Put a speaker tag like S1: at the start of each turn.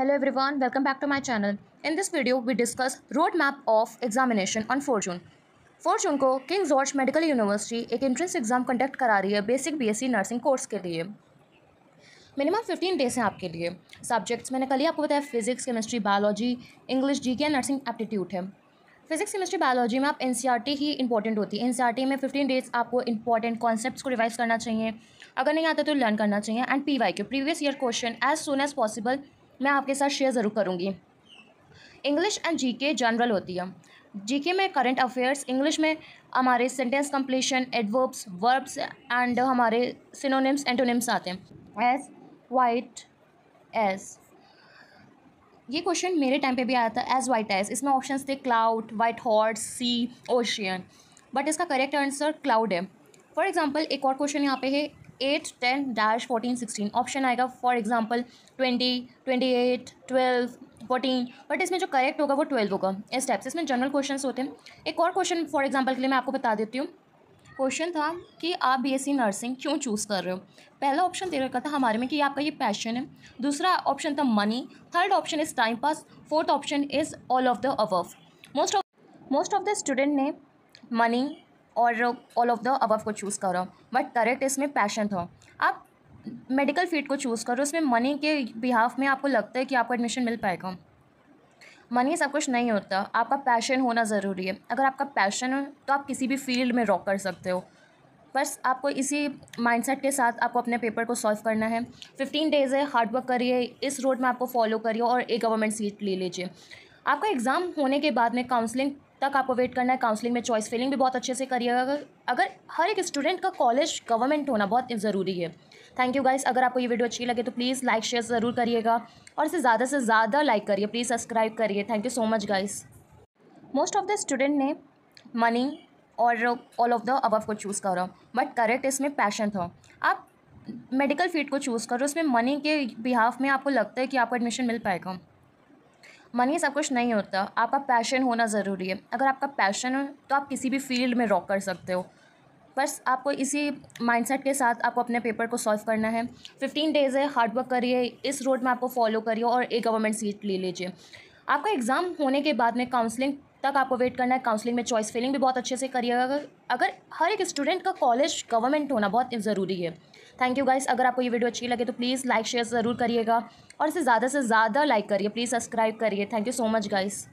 S1: everyone welcome back to my channel in this video we discuss road map of examination on four June four June को King George medical university एक entrance exam conduct करा रही है basic BSc nursing course के लिए minimum fifteen days हैं आपके लिए सब्जेक्ट्स मैंने कल ही आपको बताया physics chemistry biology English G K nursing aptitude है फिजिक्स केमिस्ट्री बायोलॉजी में आप एन e ही इंपॉर्टेंट होती है एन e में फिफ्टीन डेज आपको इंपॉर्टेंट कॉन्सेप्ट को रिवाइज करना चाहिए अगर नहीं आता तो लर्न करना चाहिए एंड पी वाई के previous year question as soon as possible मैं आपके साथ शेयर ज़रूर करूँगी इंग्लिश एंड के जनरल होती है जीके में करंट अफेयर्स इंग्लिश में हमारे sentence completion adverbs verbs and हमारे सिनोनिम्स एंटोनिम्स आते हैं एस वाइट एस ये क्वेश्चन मेरे टाइम पे भी आया था एज वाइट एस इसमें ऑप्शंस थे cloud white heart sea ocean but इसका करेक्ट आंसर क्लाउड है फॉर एग्जाम्पल एक और क्वेश्चन यहाँ पे है eight ten dash fourteen sixteen option आएगा for example twenty twenty eight twelve fourteen but इसमें जो करेक्ट होगा वो ट्वेल्व होगा इस टाइप से इसमें जनरल क्वेश्चन होते हैं एक और क्वेश्चन फॉर एग्जाम्पल के लिए मैं आपको बता देती हूँ क्वेश्चन था कि आप बीएससी नर्सिंग क्यों चूज़ कर रहे हो पहला ऑप्शन दे रखा था हमारे में कि आपका ये पैशन है दूसरा ऑप्शन था money third option is time pass fourth option is all of the above most of most of the student ने मनी और ऑल ऑफ द अबव को चूज़ करो बट करेक्ट इसमें पैशन था आप मेडिकल फील्ड को choose करो उसमें मनी के बिहाफ में आपको लगता है कि आपको एडमिशन मिल पाएगा मनी सब कुछ नहीं होता आपका पैशन होना ज़रूरी है अगर आपका पैशन हो तो आप किसी भी फील्ड में रॉक कर सकते हो बस आपको इसी माइंडसेट के साथ आपको अपने पेपर को सॉल्व करना है फिफ्टीन डेज़ है हार्डवर्क करिए इस रोड में आपको फॉलो करिए और एक गवर्नमेंट सीट ले लीजिए आपका एग्ज़ाम होने के बाद में काउंसलिंग तक आपको वेट करना है काउंसलिंग में चॉइस फिलिंग भी बहुत अच्छे से करिएगा अगर अगर हर एक स्टूडेंट का कॉलेज गवर्नमेंट होना बहुत ज़रूरी है थैंक यू गाइस अगर आपको ये वीडियो अच्छी लगे तो प्लीज़ लाइक शेयर ज़रूर करिएगा और इसे ज़्यादा से ज़्यादा लाइक करिए प्लीज़ सब्सक्राइब करिए thank you so much guys most of the student ने मनी और ऑल ऑफ द अबव को चूज़ करो बट करेक्ट इसमें पैशन था आप मेडिकल फील्ड को चूज़ करो उसमें मनी के बिहाफ में आपको लगता है कि आपको एडमिशन मिल पाएगा मनी सब कुछ नहीं होता आपका पैशन होना ज़रूरी है अगर आपका पैशन हो तो आप किसी भी फील्ड में रॉक कर सकते हो बस आपको इसी माइंडसेट के साथ आपको अपने पेपर को सॉल्व करना है फिफ्टीन डेज़ है हार्डवर्क करिए इस रोड में आपको फॉलो करिए और एक गवर्नमेंट सीट ले लीजिए आपका एग्ज़ाम होने के बाद में काउंसलिंग तक आपको वेट करना है काउंसलिंग में चॉइस फिलिंग भी बहुत अच्छे से करिएगा अगर अगर हर एक स्टूडेंट का कॉलेज गवर्नमेंट होना बहुत ज़रूरी है थैंक यू गाइस अगर आपको ये वीडियो अच्छी लगे तो प्लीज़ लाइक शेयर ज़रूर करिएगा और इसे ज़्यादा से ज़्यादा लाइक करिए प्लीज़ सब्सक्राइब करिए thank you so much guys